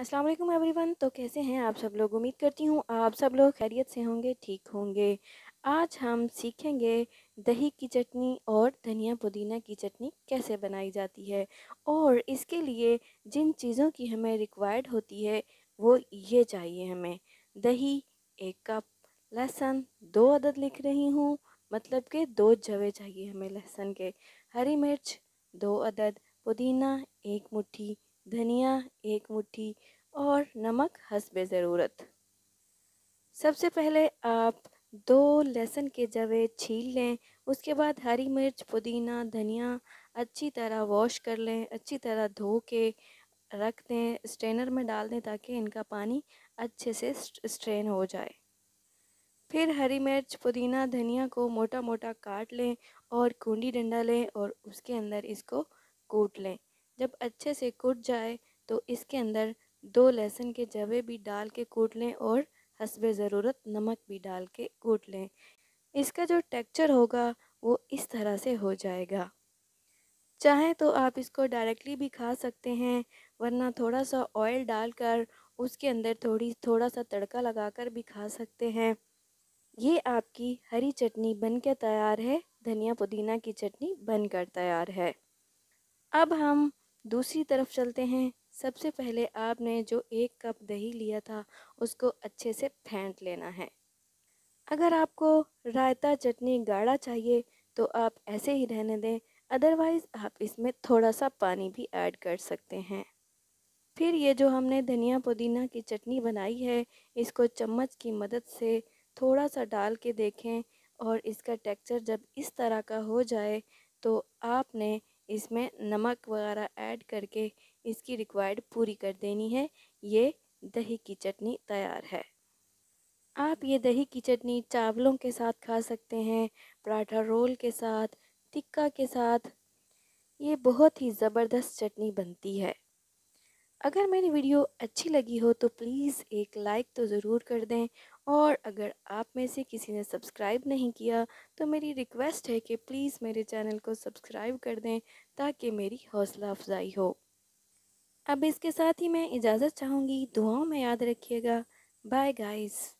अस्सलाम वालेकुम एवरीवन तो कैसे हैं आप सब लोग उम्मीद करती हूँ आप सब लोग खैरियत से होंगे ठीक होंगे आज हम सीखेंगे दही की चटनी और धनिया पुदीना की चटनी कैसे बनाई जाती है और इसके लिए जिन चीज़ों की हमें रिक्वायर्ड होती है वो ये चाहिए हमें दही एक कप लहसुन दो अदद लिख रही हूँ मतलब के दो जवे चाहिए हमें लहसुन के हरी मिर्च दो अदद पुदीना एक मुट्ठी धनिया एक मुट्ठी और नमक हसबे ज़रूरत सबसे पहले आप दो लहसुन के जवे छील लें उसके बाद हरी मिर्च पुदीना धनिया अच्छी तरह वॉश कर लें अच्छी तरह धो के रख दें स्ट्रेनर में डाल दें ताकि इनका पानी अच्छे से स्ट्रेन हो जाए फिर हरी मिर्च पुदीना धनिया को मोटा मोटा काट लें और कुंडी डंडा लें और उसके अंदर इसको कूट लें जब अच्छे से कूट जाए तो इसके अंदर दो लहसुन के जवे भी डाल के कूट लें और हसब ज़रूरत नमक भी डाल के कूट लें इसका जो टेक्चर होगा वो इस तरह से हो जाएगा चाहें तो आप इसको डायरेक्टली भी खा सकते हैं वरना थोड़ा सा ऑयल डालकर उसके अंदर थोड़ी थोड़ा सा तड़का लगाकर भी खा सकते हैं ये आपकी हरी चटनी बनकर तैयार है धनिया पुदीना की चटनी बनकर तैयार है अब हम दूसरी तरफ चलते हैं सबसे पहले आपने जो एक कप दही लिया था उसको अच्छे से फेंट लेना है अगर आपको रायता चटनी गाढ़ा चाहिए तो आप ऐसे ही रहने दें अदरवाइज़ आप इसमें थोड़ा सा पानी भी ऐड कर सकते हैं फिर ये जो हमने धनिया पुदीना की चटनी बनाई है इसको चम्मच की मदद से थोड़ा सा डाल के देखें और इसका टेक्सचर जब इस तरह का हो जाए तो आपने इसमें नमक वगैरह ऐड करके इसकी रिक्वायर्ड पूरी कर देनी है ये दही की चटनी तैयार है आप ये दही की चटनी चावलों के साथ खा सकते हैं पराठा रोल के साथ टिक्का के साथ ये बहुत ही ज़बरदस्त चटनी बनती है अगर मेरी वीडियो अच्छी लगी हो तो प्लीज़ एक लाइक तो ज़रूर कर दें और अगर आप में से किसी ने सब्सक्राइब नहीं किया तो मेरी रिक्वेस्ट है कि प्लीज़ मेरे चैनल को सब्सक्राइब कर दें ताकि मेरी हौसला अफजाई हो अब इसके साथ ही मैं इजाज़त चाहूँगी दुआओं में याद रखिएगा बाय गाइज